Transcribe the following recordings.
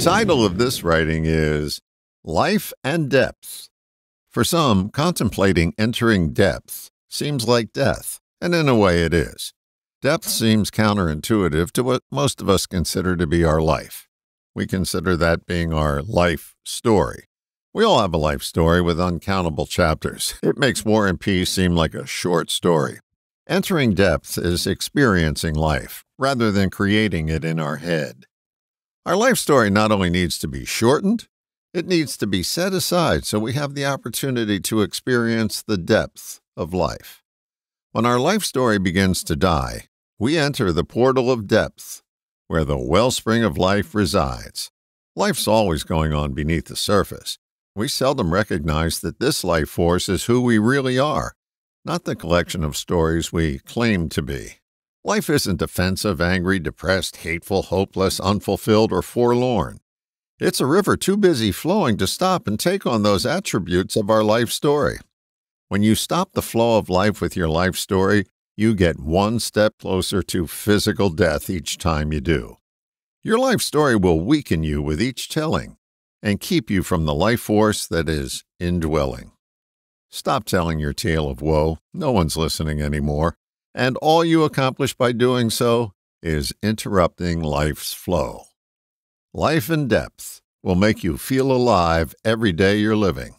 title of this writing is Life and Depth. For some, contemplating entering depth seems like death, and in a way it is. Depth seems counterintuitive to what most of us consider to be our life. We consider that being our life story. We all have a life story with uncountable chapters. It makes War and Peace seem like a short story. Entering depth is experiencing life rather than creating it in our head. Our life story not only needs to be shortened, it needs to be set aside so we have the opportunity to experience the depth of life. When our life story begins to die, we enter the portal of depth, where the wellspring of life resides. Life's always going on beneath the surface. We seldom recognize that this life force is who we really are, not the collection of stories we claim to be. Life isn't defensive, angry, depressed, hateful, hopeless, unfulfilled, or forlorn. It's a river too busy flowing to stop and take on those attributes of our life story. When you stop the flow of life with your life story, you get one step closer to physical death each time you do. Your life story will weaken you with each telling and keep you from the life force that is indwelling. Stop telling your tale of woe. No one's listening anymore and all you accomplish by doing so is interrupting life's flow. Life in depth will make you feel alive every day you're living.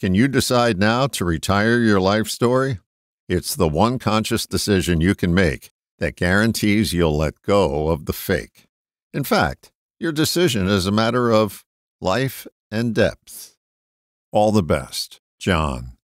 Can you decide now to retire your life story? It's the one conscious decision you can make that guarantees you'll let go of the fake. In fact, your decision is a matter of life and depth. All the best, John.